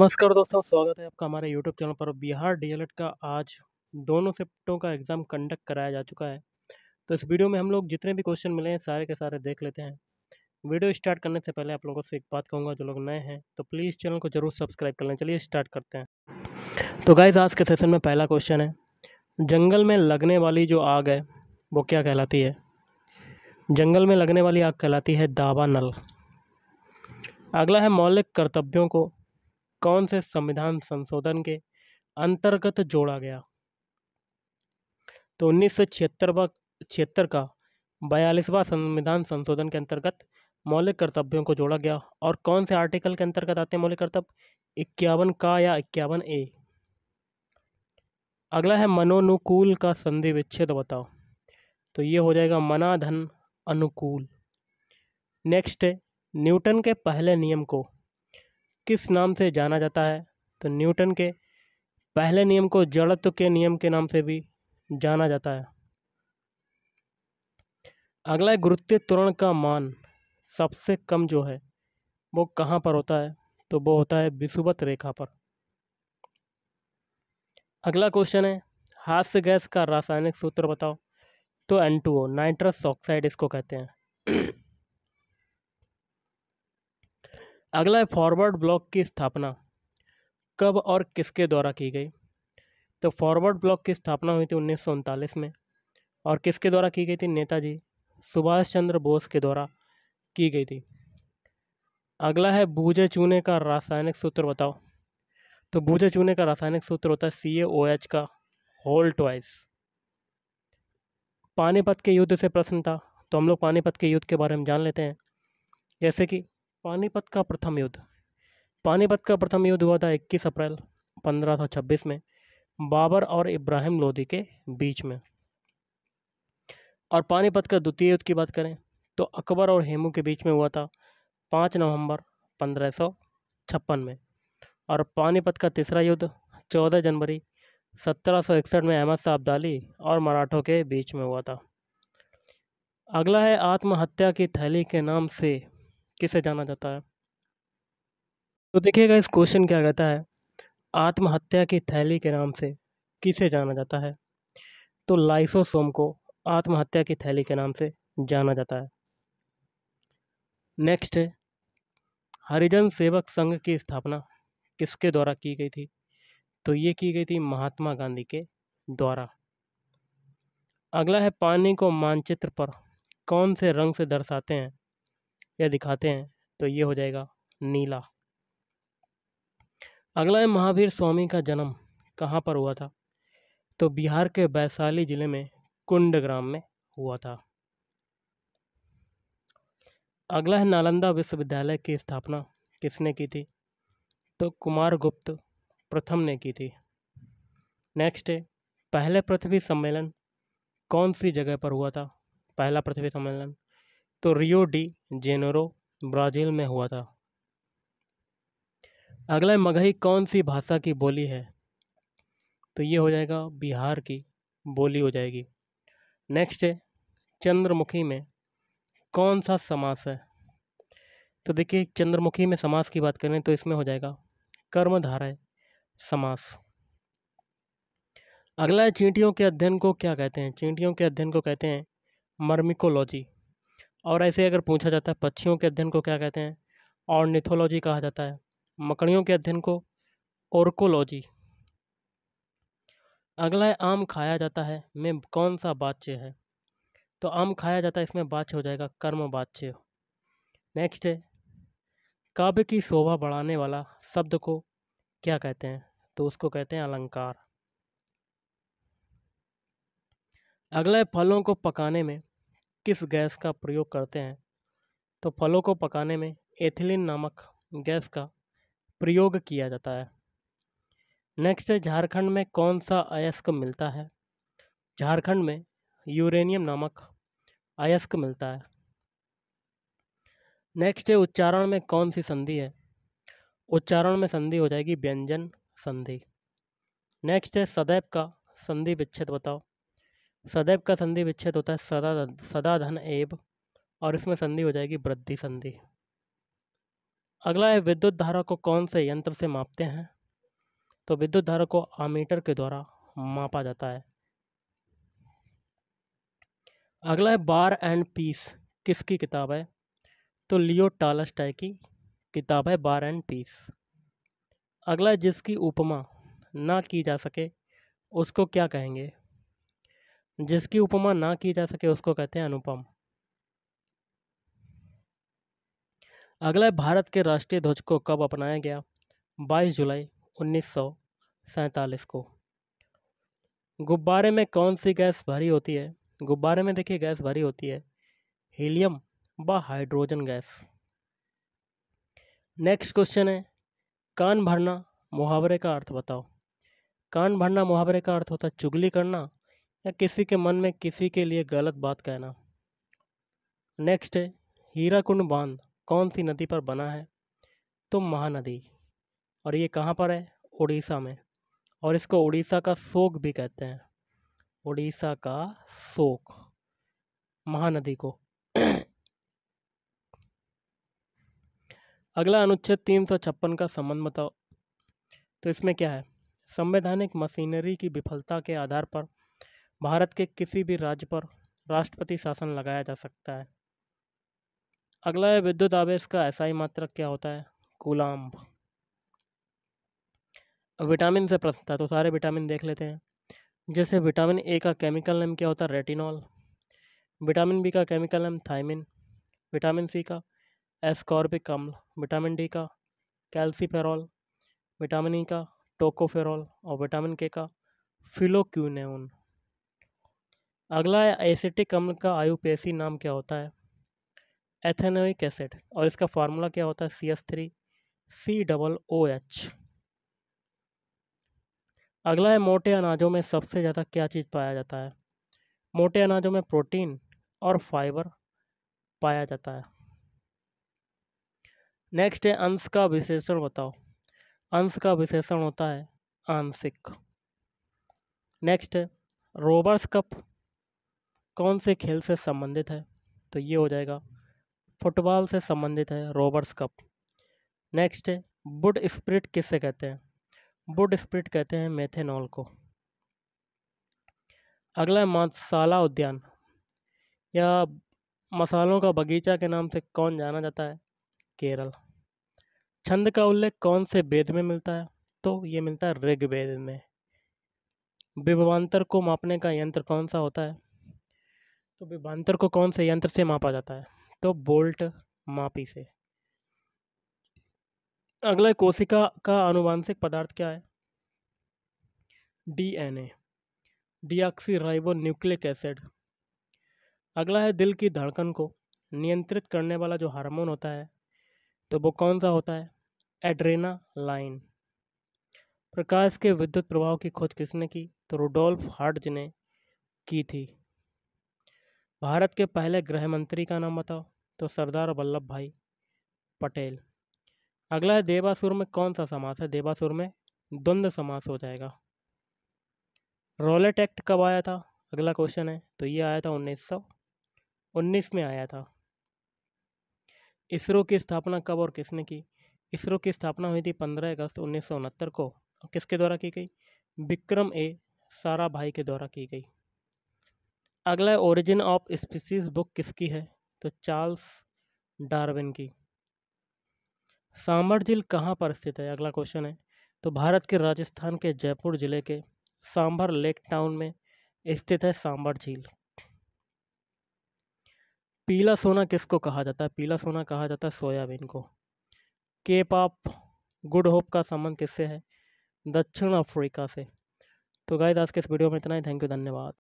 नमस्कार दोस्तों स्वागत है आपका हमारे यूट्यूब चैनल पर बिहार डी का आज दोनों सेप्टों का एग्ज़ाम कंडक्ट कराया जा चुका है तो इस वीडियो में हम लोग जितने भी क्वेश्चन मिले हैं सारे के सारे देख लेते हैं वीडियो स्टार्ट करने से पहले आप लोगों से एक बात कहूँगा जो लोग नए हैं तो प्लीज़ चैनल को ज़रूर सब्सक्राइब कर लें चलिए स्टार्ट करते हैं तो गाइज आज के सेशन में पहला क्वेश्चन है जंगल में लगने वाली जो आग है वो क्या कहलाती है जंगल में लगने वाली आग कहलाती है दावा नल अगला है मौलिक कर्तव्यों को कौन से संविधान संशोधन के अंतर्गत जोड़ा गया तो उन्नीस सौ छिहत्तर का बयालीसवा संविधान संशोधन के अंतर्गत मौलिक कर्तव्यों को जोड़ा गया और कौन से आर्टिकल के अंतर्गत आते हैं मौलिक कर्तव्य इक्यावन का या इक्यावन ए अगला है मनोनुकूल का संधि विच्छेद बताओ तो ये हो जाएगा मनाधन अनुकूल नेक्स्ट न्यूटन के पहले नियम को किस नाम से जाना जाता है तो न्यूटन के पहले नियम को जड़त्व के नियम के नाम से भी जाना जाता है अगला है गुरुत्व त्वरण का मान सबसे कम जो है वो कहाँ पर होता है तो वो होता है विषुवत रेखा पर अगला क्वेश्चन है हास्य गैस का रासायनिक सूत्र बताओ तो N two O nitrous oxide इसको कहते हैं अगला है फॉरवर्ड ब्लॉक की स्थापना कब और किसके द्वारा की गई तो फॉरवर्ड ब्लॉक की स्थापना हुई थी उन्नीस में और किसके द्वारा की गई थी नेताजी सुभाष चंद्र बोस के द्वारा की गई थी अगला है बूझे चूने का रासायनिक सूत्र बताओ तो बूझे चूने का रासायनिक सूत्र होता है सी ए ओ एच का होल ट्वाइस पानीपत के युद्ध से प्रश्न था तो हम लोग पानीपत के युद्ध के बारे में जान लेते हैं जैसे कि पानीपत का प्रथम युद्ध पानीपत का प्रथम युद्ध हुआ था 21 अप्रैल 1526 में बाबर और इब्राहिम लोधी के बीच में और पानीपत का द्वितीय युद्ध की बात करें तो अकबर और हेमू के बीच में हुआ था 5 नवंबर छप्पन में और पानीपत का तीसरा युद्ध 14 जनवरी इकसठ में अहमद साहब दाली और मराठों के बीच में हुआ था अगला है आत्महत्या की थैली के नाम से किसे जाना जाता है तो देखिएगा इस क्वेश्चन क्या कहता है आत्महत्या की थैली के नाम से किसे जाना जाता है तो लाइसोसोम को आत्महत्या की थैली के नाम से जाना जाता है नेक्स्ट है हरिजन सेवक संघ की स्थापना किसके द्वारा की गई थी तो ये की गई थी महात्मा गांधी के द्वारा अगला है पानी को मानचित्र पर कौन से रंग से दर्शाते हैं या दिखाते हैं तो ये हो जाएगा नीला अगला है महावीर स्वामी का जन्म कहाँ पर हुआ था तो बिहार के वैशाली जिले में कुंड ग्राम में हुआ था अगला है नालंदा विश्वविद्यालय की स्थापना किसने की थी तो कुमार गुप्त प्रथम ने की थी नेक्स्ट है पहले पृथ्वी सम्मेलन कौन सी जगह पर हुआ था पहला पृथ्वी सम्मेलन तो रियो डी जेनेरो ब्राज़ील में हुआ था अगला मगही कौन सी भाषा की बोली है तो ये हो जाएगा बिहार की बोली हो जाएगी नेक्स्ट है चंद्रमुखी में कौन सा समास है तो देखिए चंद्रमुखी में समास की बात करें तो इसमें हो जाएगा कर्मधारय समास अगला है चींटियों के अध्ययन को क्या कहते हैं चींटियों के अध्ययन को कहते हैं मर्मिकोलॉजी और ऐसे अगर पूछा जाता है पक्षियों के अध्ययन को क्या कहते हैं ऑर्निथोलॉजी कहा जाता है मकड़ियों के अध्ययन को ओरकोलॉजी अगला है आम खाया जाता है में कौन सा बाच्य है तो आम खाया जाता है इसमें बाच्य हो जाएगा कर्म बाच्य नेक्स्ट है काव्य की शोभा बढ़ाने वाला शब्द को क्या कहते हैं तो उसको कहते हैं अलंकार अगला है फलों को पकाने में किस गैस का प्रयोग करते हैं तो फलों को पकाने में एथिलीन नामक गैस का प्रयोग किया जाता है नेक्स्ट है झारखंड में कौन सा अयस्क मिलता है झारखंड में यूरेनियम नामक अयस्क मिलता है नेक्स्ट है उच्चारण में कौन सी संधि है उच्चारण में संधि हो जाएगी व्यंजन संधि नेक्स्ट है सदैव का संधि विच्छेद बताओ सदैव का संधि विच्छेद होता है सदा सदाधन एब और इसमें संधि हो जाएगी वृद्धि संधि अगला है विद्युत धारा को कौन से यंत्र से मापते हैं तो विद्युत धारा को आमीटर के द्वारा मापा जाता है अगला है बार एंड पीस किसकी किताब है तो लियो टालस्टाई की किताब है बार एंड पीस अगला जिसकी उपमा ना की जा सके उसको क्या कहेंगे जिसकी उपमा ना की जा सके उसको कहते हैं अनुपम अगला भारत के राष्ट्रीय ध्वज को कब अपनाया गया 22 जुलाई उन्नीस को गुब्बारे में कौन सी गैस भरी होती है गुब्बारे में देखिए गैस भरी होती है हीलियम व हाइड्रोजन गैस नेक्स्ट क्वेश्चन है कान भरना मुहावरे का अर्थ बताओ कान भरना मुहावरे का अर्थ होता है चुगली करना या किसी के मन में किसी के लिए गलत बात कहना नेक्स्ट है हीराकुंड बांध कौन सी नदी पर बना है तो महानदी और ये कहाँ पर है उड़ीसा में और इसको उड़ीसा का शोक भी कहते हैं उड़ीसा का शोक महानदी को अगला अनुच्छेद तीन सौ छप्पन का संबंध बताओ तो इसमें क्या है संवैधानिक मशीनरी की विफलता के आधार पर भारत के किसी भी राज्य पर राष्ट्रपति शासन लगाया जा सकता है अगला है विद्युत आवेश का ऐसा ही मात्रक क्या होता है कूलाम्ब विटामिन से प्रश्न था तो सारे विटामिन देख लेते हैं जैसे विटामिन ए का केमिकल नेम क्या होता है रेटिनॉल विटामिन बी का chemical name thiamine vitamin C का एस्कॉर्बिक अम्ल विटामिन डी का कैल्सीफेरॉल विटामिन ई e का टोकोफेरॉल और विटामिन के का फिलोक्यूनेउन अगला है एसिटिक अम्ल का आयुपेसी नाम क्या होता है एथेनोइक एसिड और इसका फार्मूला क्या होता है C S three C double O H अगला है मोटे अनाजों में सबसे ज़्यादा क्या चीज़ पाया जाता है मोटे अनाजों में प्रोटीन और फाइबर पाया जाता है नेक्स्ट है अंश का विशेषण बताओ अंश का विशेषण होता है आंशिक नेक्स्ट है रोबर्स कप कौन से खेल से संबंधित है तो ये हो जाएगा फुटबॉल से संबंधित है रोबर्स कप नेक्स्ट है बुड स्प्रिट किससे कहते हैं बुड स्प्रिट कहते हैं मेथेनॉल को अगला है मसाला उद्यान या मसालों का बगीचा के नाम से कौन जाना जाता है केरल छंद का उल्लेख कौन से वेद में मिलता है तो ये मिलता है ऋग्वेद में विभवान्तर को मापने का यंत्र कौन सा होता है तो विभांतर को कौन से यंत्र से मापा जाता है तो बोल्ट मापी से अगला कोशिका का आनुवांशिक पदार्थ क्या है डीएनए डीऑक्सीराइबो न्यूक्लिक एसिड अगला है दिल की धड़कन को नियंत्रित करने वाला जो हार्मोन होता है तो वो कौन सा होता है एड्रेना लाइन प्रकाश के विद्युत प्रभाव की खोज किसने की तो रोडोल्फ हार्ट ने की थी भारत के पहले गृह मंत्री का नाम बताओ तो सरदार वल्लभ भाई पटेल अगला है देवासुर में कौन सा समास है देवासुर में द्वंद्व समास हो जाएगा रोलेट एक्ट कब आया था अगला क्वेश्चन है तो ये आया था 1900 उन्नीस में आया था इसरो की स्थापना कब और किसने की इसरो की स्थापना हुई थी 15 अगस्त उन्नीस को और किसके द्वारा की गई विक्रम ए सारा भाई के द्वारा की गई अगला ओरिजिन ऑफ स्पीसीज बुक किसकी है तो चार्ल्स डार्विन की सांबर झील कहाँ पर स्थित है अगला क्वेश्चन है तो भारत के राजस्थान के जयपुर ज़िले के सांभर लेक टाउन में स्थित है सांबर झील पीला सोना किसको कहा जाता है पीला सोना कहा जाता है सोयाबीन को केप ऑफ गुड होप का संबंध किससे है दक्षिण अफ्रीका से तो गाइस आज के इस वीडियो में इतना ही थैंक यू धन्यवाद